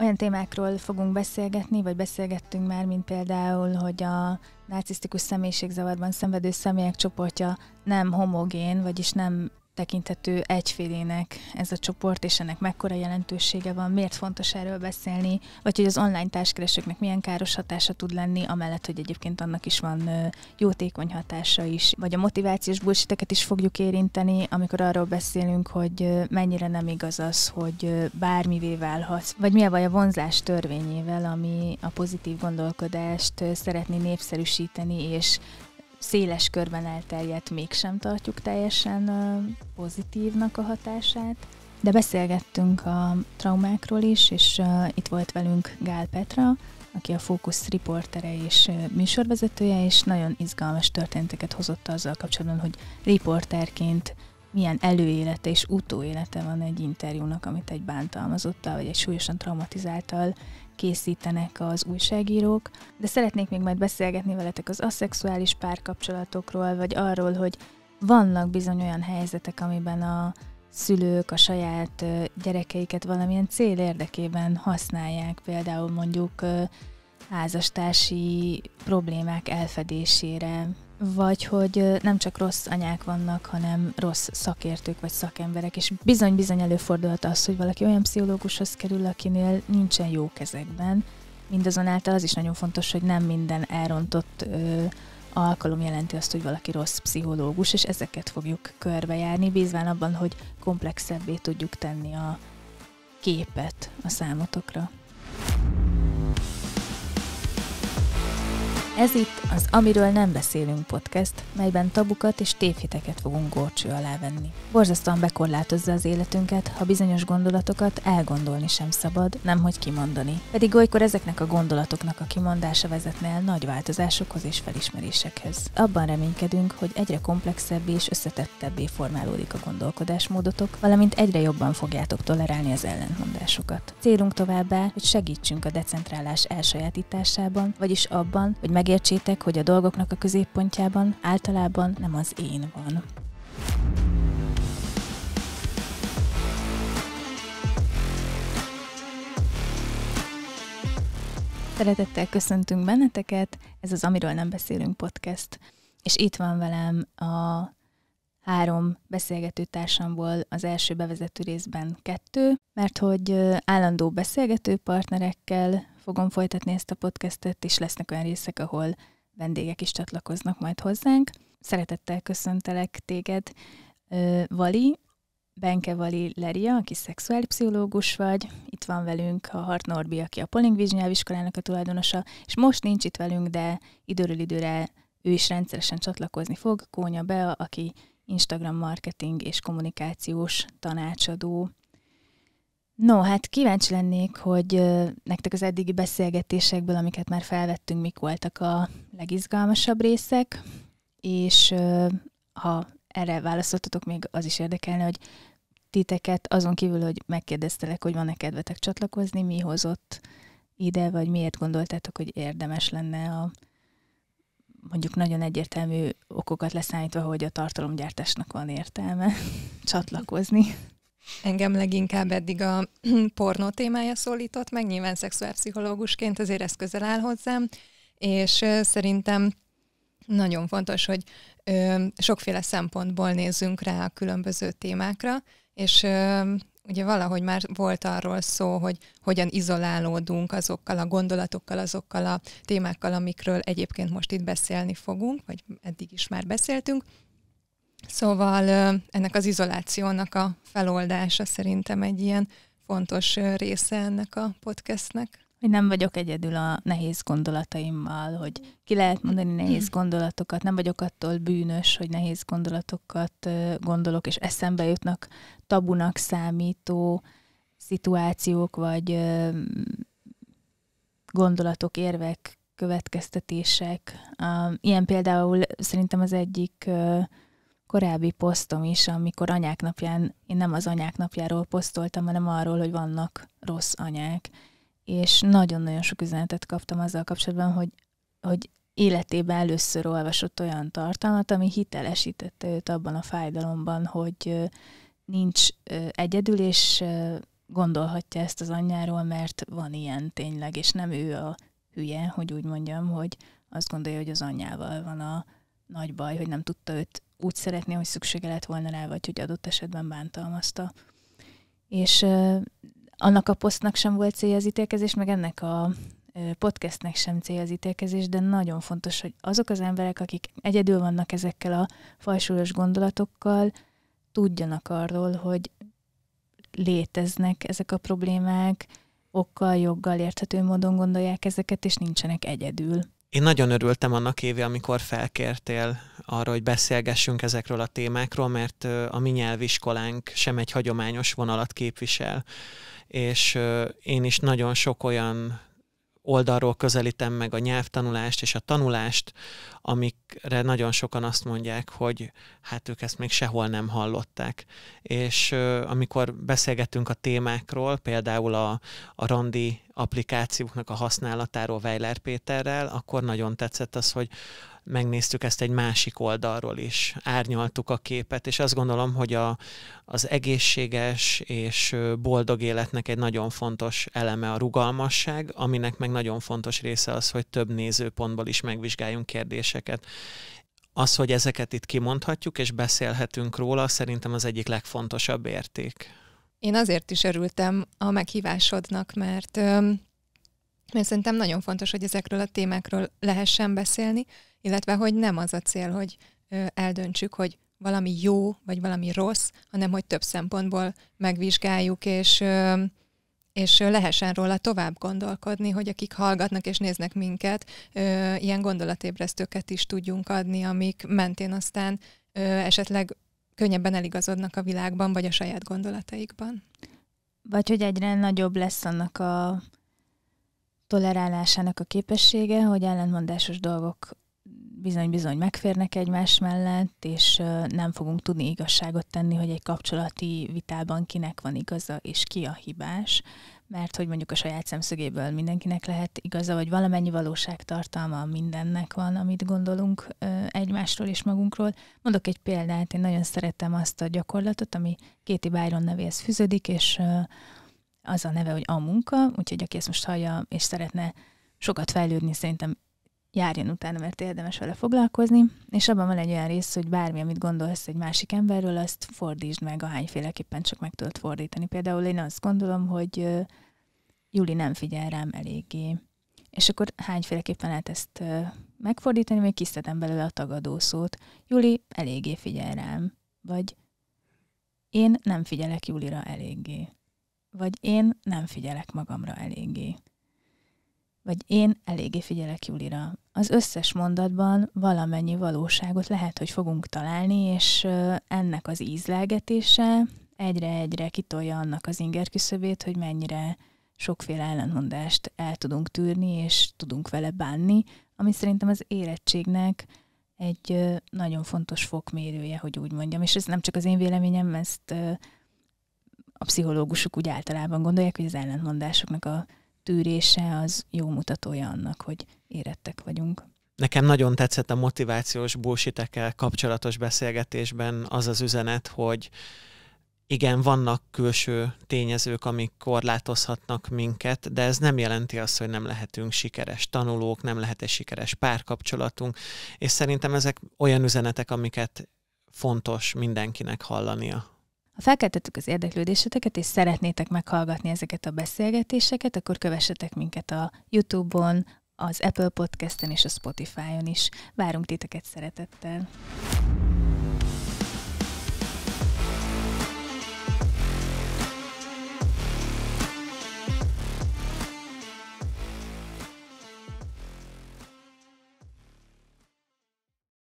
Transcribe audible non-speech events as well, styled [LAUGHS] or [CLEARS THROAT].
Olyan témákról fogunk beszélgetni, vagy beszélgettünk már, mint például, hogy a narcisztikus személyiségzavarban szenvedő személyek csoportja nem homogén, vagyis nem tekinthető egyfélének ez a csoport, és ennek mekkora jelentősége van, miért fontos erről beszélni, vagy hogy az online társkeresőknek milyen káros hatása tud lenni, amellett, hogy egyébként annak is van jótékony hatása is, vagy a motivációs bullshiteket is fogjuk érinteni, amikor arról beszélünk, hogy mennyire nem igaz az, hogy bármivé válhatsz, vagy mi a baj a vonzás törvényével, ami a pozitív gondolkodást szeretné népszerűsíteni, és széles körben elterjedt mégsem tartjuk teljesen pozitívnak a hatását. De beszélgettünk a traumákról is, és uh, itt volt velünk Gál Petra, aki a Fókusz riportere és uh, műsorvezetője, és nagyon izgalmas történeteket hozott azzal kapcsolatban, hogy riporterként milyen előélete és utóélete van egy interjúnak, amit egy bántalmazottal vagy egy súlyosan traumatizáltal készítenek az újságírók, de szeretnék még majd beszélgetni veletek az aszexuális párkapcsolatokról, vagy arról, hogy vannak bizony olyan helyzetek, amiben a szülők a saját gyerekeiket valamilyen cél érdekében használják, például mondjuk házastársi problémák elfedésére, vagy hogy nem csak rossz anyák vannak, hanem rossz szakértők vagy szakemberek, és bizony-bizony előfordulhat az, hogy valaki olyan pszichológushoz kerül, akinél nincsen jó kezekben. Mindazonáltal az is nagyon fontos, hogy nem minden elrontott ö, alkalom jelenti azt, hogy valaki rossz pszichológus, és ezeket fogjuk körbejárni, bízván abban, hogy komplexebbé tudjuk tenni a képet a számotokra. Ez itt az Amiről nem beszélünk podcast, melyben tabukat és tévhiteket fogunk górcső alá venni. Borzasztóan bekorlátozza az életünket, ha bizonyos gondolatokat elgondolni sem szabad, nemhogy kimondani. Pedig olykor ezeknek a gondolatoknak a kimondása vezetne el nagy változásokhoz és felismerésekhez. Abban reménykedünk, hogy egyre komplexebbé és összetettebbé formálódik a gondolkodásmódotok, valamint egyre jobban fogjátok tolerálni az ellentmondásokat. Célunk továbbá, hogy segítsünk a decentrálás elsajátításában, vagyis abban, hogy meg Megértsétek, hogy a dolgoknak a középpontjában általában nem az én van. Szeretettel köszöntünk benneteket, ez az Amiről nem beszélünk podcast, és itt van velem a három beszélgetőtársamból az első bevezető részben kettő, mert hogy állandó beszélgető partnerekkel fogom folytatni ezt a podcastet, és lesznek olyan részek, ahol vendégek is csatlakoznak majd hozzánk. Szeretettel köszöntelek téged, Vali, Benke Vali Leria, aki szexuálpszichológus vagy, itt van velünk a Hart Norbi, aki a Polling nyelviskolának a tulajdonosa, és most nincs itt velünk, de időről időre ő is rendszeresen csatlakozni fog, Kónya Bea, aki Instagram marketing és kommunikációs tanácsadó. No, hát kíváncsi lennék, hogy nektek az eddigi beszélgetésekből, amiket már felvettünk, mik voltak a legizgalmasabb részek, és ha erre válaszoltatok, még az is érdekelne, hogy titeket, azon kívül, hogy megkérdeztelek, hogy van-e kedvetek csatlakozni, mi hozott ide, vagy miért gondoltátok, hogy érdemes lenne a mondjuk nagyon egyértelmű okokat leszállítva, hogy a tartalomgyártásnak van értelme [LAUGHS] csatlakozni. Engem leginkább eddig a [CLEARS THROAT] pornó témája szólított meg, nyilván szexuálpszichológusként azért ez közel áll hozzám, és szerintem nagyon fontos, hogy sokféle szempontból nézzünk rá a különböző témákra, és ugye valahogy már volt arról szó, hogy hogyan izolálódunk azokkal a gondolatokkal, azokkal a témákkal, amikről egyébként most itt beszélni fogunk, vagy eddig is már beszéltünk. Szóval ennek az izolációnak a feloldása szerintem egy ilyen fontos része ennek a podcastnek hogy nem vagyok egyedül a nehéz gondolataimmal, hogy ki lehet mondani nehéz hmm. gondolatokat, nem vagyok attól bűnös, hogy nehéz gondolatokat gondolok, és eszembe jutnak tabunak számító szituációk, vagy gondolatok, érvek, következtetések. Ilyen például szerintem az egyik korábbi posztom is, amikor anyák napján, én nem az anyák napjáról posztoltam, hanem arról, hogy vannak rossz anyák és nagyon-nagyon sok üzenetet kaptam azzal kapcsolatban, hogy, hogy életében először olvasott olyan tartalmat, ami hitelesítette őt abban a fájdalomban, hogy nincs egyedül, és gondolhatja ezt az anyjáról, mert van ilyen tényleg, és nem ő a hülye, hogy úgy mondjam, hogy azt gondolja, hogy az anyjával van a nagy baj, hogy nem tudta őt úgy szeretni, hogy szüksége lett volna rá, vagy hogy adott esetben bántalmazta. És annak a posztnak sem volt célja az ítélkezés, meg ennek a podcastnek sem célja az ítélkezés, de nagyon fontos, hogy azok az emberek, akik egyedül vannak ezekkel a fajsúlyos gondolatokkal, tudjanak arról, hogy léteznek ezek a problémák, okkal, joggal érthető módon gondolják ezeket, és nincsenek egyedül. Én nagyon örültem annak évi, amikor felkértél arra, hogy beszélgessünk ezekről a témákról, mert a mi nyelviskolánk sem egy hagyományos vonalat képvisel, és én is nagyon sok olyan oldalról közelítem meg a nyelvtanulást és a tanulást, amikre nagyon sokan azt mondják, hogy hát ők ezt még sehol nem hallották. És amikor beszélgetünk a témákról, például a, a randi applikációknak a használatáról Weiler Péterrel, akkor nagyon tetszett az, hogy megnéztük ezt egy másik oldalról is, árnyaltuk a képet, és azt gondolom, hogy a, az egészséges és boldog életnek egy nagyon fontos eleme a rugalmasság, aminek meg nagyon fontos része az, hogy több nézőpontból is megvizsgáljunk kérdéseket. Az, hogy ezeket itt kimondhatjuk és beszélhetünk róla, szerintem az egyik legfontosabb érték. Én azért is örültem a meghívásodnak, mert mert szerintem nagyon fontos, hogy ezekről a témákról lehessen beszélni, illetve hogy nem az a cél, hogy eldöntsük, hogy valami jó vagy valami rossz, hanem hogy több szempontból megvizsgáljuk, és, és lehessen róla tovább gondolkodni, hogy akik hallgatnak és néznek minket, ilyen gondolatébresztőket is tudjunk adni, amik mentén aztán esetleg könnyebben eligazodnak a világban, vagy a saját gondolataikban. Vagy hogy egyre nagyobb lesz annak a tolerálásának a képessége, hogy ellentmondásos dolgok bizony-bizony megférnek egymás mellett, és nem fogunk tudni igazságot tenni, hogy egy kapcsolati vitában kinek van igaza, és ki a hibás, mert hogy mondjuk a saját szemszögéből mindenkinek lehet igaza, vagy valamennyi valóságtartalma mindennek van, amit gondolunk egymásról és magunkról. Mondok egy példát, én nagyon szeretem azt a gyakorlatot, ami Kéti Byron nevéhez fűződik, és az a neve, hogy a munka, úgyhogy aki ezt most hallja és szeretne sokat fejlődni, szerintem járjon utána, mert érdemes vele foglalkozni, és abban van egy olyan rész, hogy bármi, amit gondolsz egy másik emberről, azt fordítsd meg, ahányféleképpen csak meg tudod fordítani. Például én azt gondolom, hogy Juli nem figyel rám eléggé. És akkor hányféleképpen lehet ezt megfordítani, még kisztetem belőle a tagadó szót. Juli eléggé figyel rám. Vagy én nem figyelek Julira eléggé vagy én nem figyelek magamra eléggé. Vagy én eléggé figyelek Julira. Az összes mondatban valamennyi valóságot lehet, hogy fogunk találni, és ennek az ízlelgetése egyre-egyre kitolja annak az inger küszöbét, hogy mennyire sokféle ellentmondást el tudunk tűrni, és tudunk vele bánni, ami szerintem az érettségnek egy nagyon fontos fokmérője, hogy úgy mondjam. És ez nem csak az én véleményem, ezt a pszichológusok úgy általában gondolják, hogy az ellentmondásoknak a tűrése az jó mutatója annak, hogy érettek vagyunk. Nekem nagyon tetszett a motivációs búsitekkel kapcsolatos beszélgetésben az az üzenet, hogy igen, vannak külső tényezők, amik korlátozhatnak minket, de ez nem jelenti azt, hogy nem lehetünk sikeres tanulók, nem lehet egy sikeres párkapcsolatunk, és szerintem ezek olyan üzenetek, amiket fontos mindenkinek hallania ha felkeltettük az érdeklődéseteket, és szeretnétek meghallgatni ezeket a beszélgetéseket, akkor kövessetek minket a YouTube-on, az Apple Podcast-en és a Spotify-on is. Várunk titeket szeretettel!